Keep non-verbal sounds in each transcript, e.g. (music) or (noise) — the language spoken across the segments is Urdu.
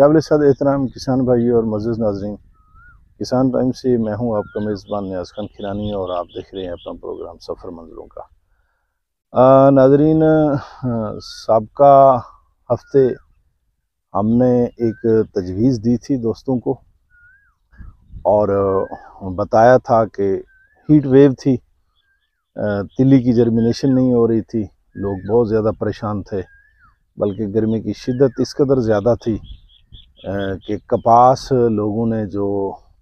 قابل صد احترام کسان بھائی اور مزید ناظرین کسان ٹائم سے میں ہوں آپ کا میزبان نیاز خان کھلانی اور آپ دیکھ رہے ہیں اپنا پروگرام سفر منظروں کا ناظرین سابقہ ہفتے ہم نے ایک تجویز دی تھی دوستوں کو اور بتایا تھا کہ ہیٹ ویو تھی تلی کی جرمینیشن نہیں ہو رہی تھی لوگ بہت زیادہ پریشان تھے بلکہ گرمی کی شدت اس قدر زیادہ تھی کہ کپاس لوگوں نے جو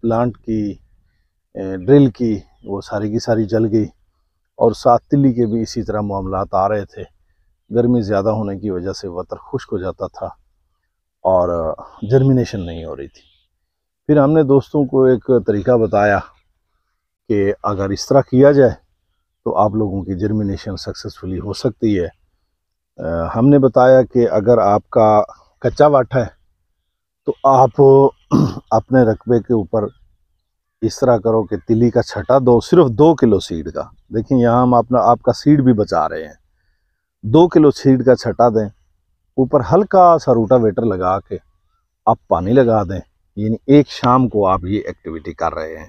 پلانٹ کی ڈرل کی وہ ساری کی ساری جل گئی اور ساتھ تلی کے بھی اسی طرح معاملات آ رہے تھے گرمی زیادہ ہونے کی وجہ سے وطر خشک ہو جاتا تھا اور جرمینیشن نہیں ہو رہی تھی پھر ہم نے دوستوں کو ایک طریقہ بتایا کہ اگر اس طرح کیا جائے تو آپ لوگوں کی جرمینیشن سکسسفلی ہو سکتی ہے ہم نے بتایا کہ اگر آپ کا کچا واٹا ہے تو آپ (clears throat) اپنے رقبے کے اوپر اس طرح کرو کہ تلی کا چھٹا دو صرف دو کلو سیڈ کا دیکھیں یہاں ہم اپنا آپ کا سیڈ بھی بچا رہے ہیں دو کلو سیڈ کا چھٹا دیں اوپر ہلکا سا روٹا ویٹر لگا کے آپ پانی لگا دیں یعنی ایک شام کو آپ یہ ایکٹیویٹی کر رہے ہیں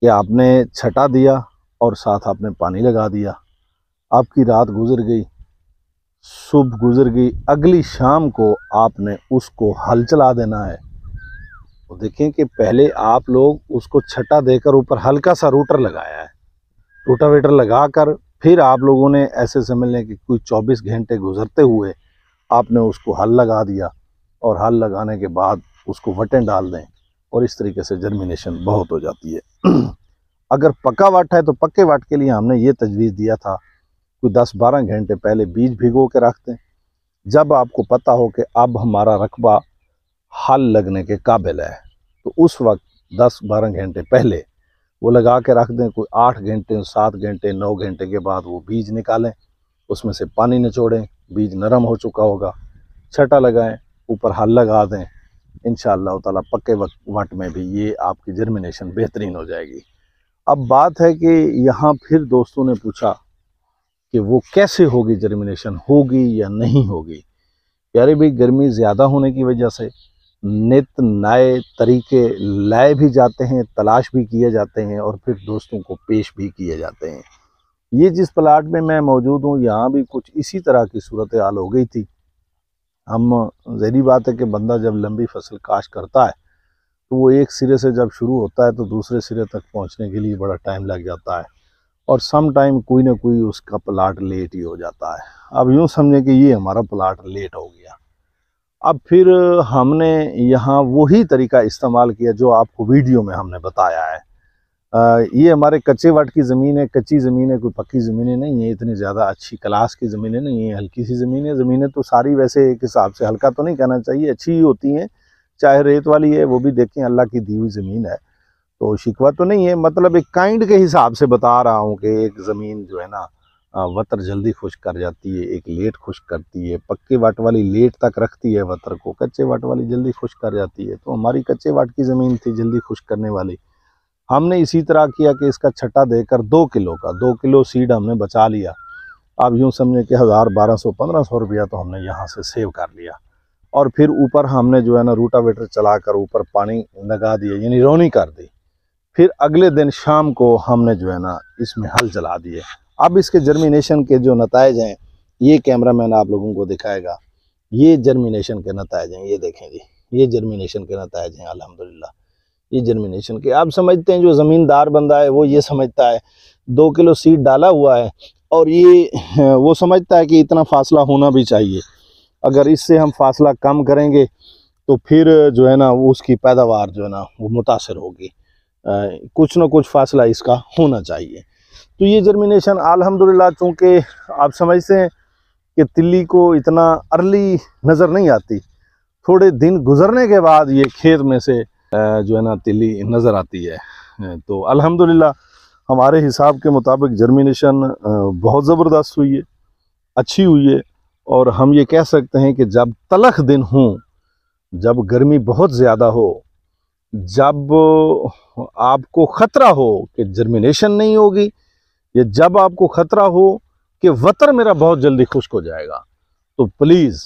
کہ آپ نے چھٹا دیا اور ساتھ آپ نے پانی لگا دیا آپ کی رات گزر گئی صبح گزر گئی اگلی شام کو آپ نے اس کو ہل چلا دینا ہے دیکھیں کہ پہلے آپ لوگ اس کو چھٹا دے کر اوپر ہلکا سا روٹر لگایا ہے روٹر ویٹر لگا کر پھر آپ لوگوں نے ایسے سمجھ لیں کہ کوئی چوبیس گھنٹے گزرتے ہوئے آپ نے اس کو ہل لگا دیا اور حل لگانے کے بعد اس کو وٹیں ڈال دیں اور اس طریقے سے جرمینیشن بہت ہو جاتی ہے (clears throat) اگر پکا واٹ ہے تو پکے واٹ کے لیے ہم نے یہ تجویز دیا تھا کوئی دس بارہ گھنٹے پہلے بیج بھگو کے رکھ دیں جب آپ کو پتہ ہو کہ اب ہمارا رقبہ حل لگنے کے قابل ہے تو اس وقت دس بارہ گھنٹے پہلے وہ لگا کے رکھ دیں کوئی آٹھ گھنٹے سات گھنٹے نو گھنٹے کے بعد وہ بیج نکالیں اس میں سے پانی نہ بیج نرم ہو چکا ہوگا چھٹا لگائیں اوپر ہل لگا دیں انشاءاللہ شاء اللہ تعالیٰ پکے وٹ میں بھی یہ آپ کی جرمنیشن بہترین ہو جائے گی اب بات ہے کہ یہاں پھر دوستوں نے پوچھا کہ وہ کیسے ہوگی جرمینیشن ہوگی یا نہیں ہوگی پیارے بھی گرمی زیادہ ہونے کی وجہ سے نت نئے طریقے لائے بھی جاتے ہیں تلاش بھی کیے جاتے ہیں اور پھر دوستوں کو پیش بھی کیے جاتے ہیں یہ جس پلاٹ میں میں موجود ہوں یہاں بھی کچھ اسی طرح کی صورتحال ہو گئی تھی ہم ظہری بات ہے کہ بندہ جب لمبی فصل کاش کرتا ہے تو وہ ایک سرے سے جب شروع ہوتا ہے تو دوسرے سرے تک پہنچنے کے لیے بڑا ٹائم لگ جاتا ہے اور سم ٹائم کوئی نہ کوئی اس کا پلاٹ لیٹ ہی ہو جاتا ہے اب یوں سمجھیں کہ یہ ہمارا پلاٹ لیٹ ہو گیا اب پھر ہم نے یہاں وہی طریقہ استعمال کیا جو آپ کو ویڈیو میں ہم نے بتایا ہے یہ ہمارے کچے واٹ کی زمین ہے کچی زمین ہے کوئی پکی زمین ہے نہیں یہ اتنی زیادہ اچھی کلاس کی زمین ہے نہیں یہ ہلکی سی زمین ہے زمینیں تو ساری ویسے ایک حساب سے ہلکا تو نہیں کہنا چاہیے اچھی ہی ہوتی ہیں چاہے ریت والی ہے وہ بھی دیکھیں اللہ کی دی ہوئی زمین ہے تو شکوہ تو نہیں ہے مطلب ایک کائنڈ کے حساب سے بتا رہا ہوں کہ ایک زمین جو ہے نا وطر جلدی خشک کر جاتی ہے ایک لیٹ خشک کرتی ہے پکے واٹ والی لیٹ تک رکھتی ہے وطر کو کچے واٹ والی جلدی خشک کر جاتی ہے تو ہماری کچے واٹ کی زمین تھی جلدی خشک کرنے والی ہم نے اسی طرح کیا کہ اس کا چھٹا دے کر دو کلو کا دو کلو سیڈ ہم نے بچا لیا آپ یوں سمجھیں کہ ہزار بارہ سو پندرہ سو روپیہ تو ہم نے یہاں سے سیو کر لیا اور پھر اوپر ہم نے جو ہے نا روٹا ویٹر چلا کر اوپر پانی لگا دیا یعنی رونی کر دی پھر اگلے دن شام کو ہم نے جو ہے نا اس میں حل جلا دیے اب اس کے جرمینیشن کے جو نتائج ہیں یہ کیمرہ مین آپ لوگوں کو دکھائے گا یہ جرمینیشن کے نتائج ہیں یہ دیکھیں جی یہ جرمینیشن کے نتائج ہیں الحمدللہ یہ جرمینیشن کے آپ سمجھتے ہیں جو زمیندار بندہ ہے وہ یہ سمجھتا ہے دو کلو سیٹ ڈالا ہوا ہے اور یہ وہ سمجھتا ہے کہ اتنا فاصلہ ہونا بھی چاہیے اگر اس سے ہم فاصلہ کم کریں گے تو پھر جو ہے نا اس کی پیداوار جو ہے نا وہ متاثر ہوگی کچھ نہ کچھ فاصلہ اس کا ہونا چاہیے تو یہ جرمینیشن الحمدللہ چونکہ آپ سمجھتے ہیں کہ تلی کو اتنا ارلی نظر نہیں آتی تھوڑے دن گزرنے کے بعد یہ کھیت میں سے جو ہے نا تلی نظر آتی ہے تو الحمدللہ ہمارے حساب کے مطابق جرمینیشن بہت زبردست ہوئی ہے اچھی ہوئی ہے اور ہم یہ کہہ سکتے ہیں کہ جب تلخ دن ہوں جب گرمی بہت زیادہ ہو جب آپ کو خطرہ ہو کہ جرمنیشن نہیں ہوگی یا جب آپ کو خطرہ ہو کہ وطر میرا بہت جلدی خشک ہو جائے گا تو پلیز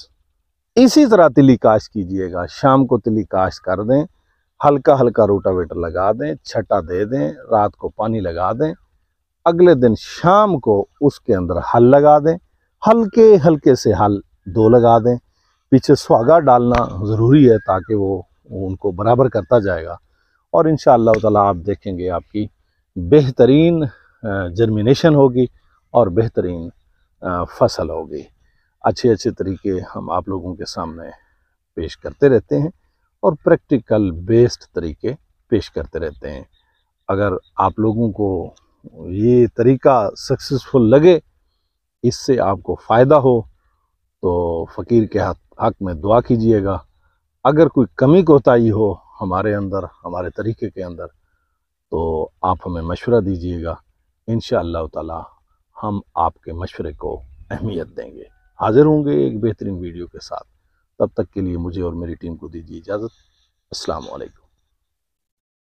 اسی طرح تلی کاش کیجئے گا شام کو تلی کاش کر دیں ہلکا ہلکا روٹا ویٹا لگا دیں چھٹا دے دیں رات کو پانی لگا دیں اگلے دن شام کو اس کے اندر ہل لگا دیں ہلکے ہلکے سے ہل دو لگا دیں پیچھے سواگا ڈالنا ضروری ہے تاکہ وہ ان کو برابر کرتا جائے گا اور انشاءاللہ شاء اللہ تعالیٰ آپ دیکھیں گے آپ کی بہترین جرمینیشن ہوگی اور بہترین فصل ہوگی اچھے اچھے طریقے ہم آپ لوگوں کے سامنے پیش کرتے رہتے ہیں اور پریکٹیکل بیسڈ طریقے پیش کرتے رہتے ہیں اگر آپ لوگوں کو یہ طریقہ سکسیزفل لگے اس سے آپ کو فائدہ ہو تو فقیر کے حق میں دعا کیجئے گا اگر کوئی کمی کوتاہی ہو ہمارے اندر ہمارے طریقے کے اندر تو آپ ہمیں مشورہ دیجیے گا انشاءاللہ شاء اللہ ہم آپ کے مشورے کو اہمیت دیں گے حاضر ہوں گے ایک بہترین ویڈیو کے ساتھ تب تک کے لیے مجھے اور میری ٹیم کو دیجیے اجازت السلام علیکم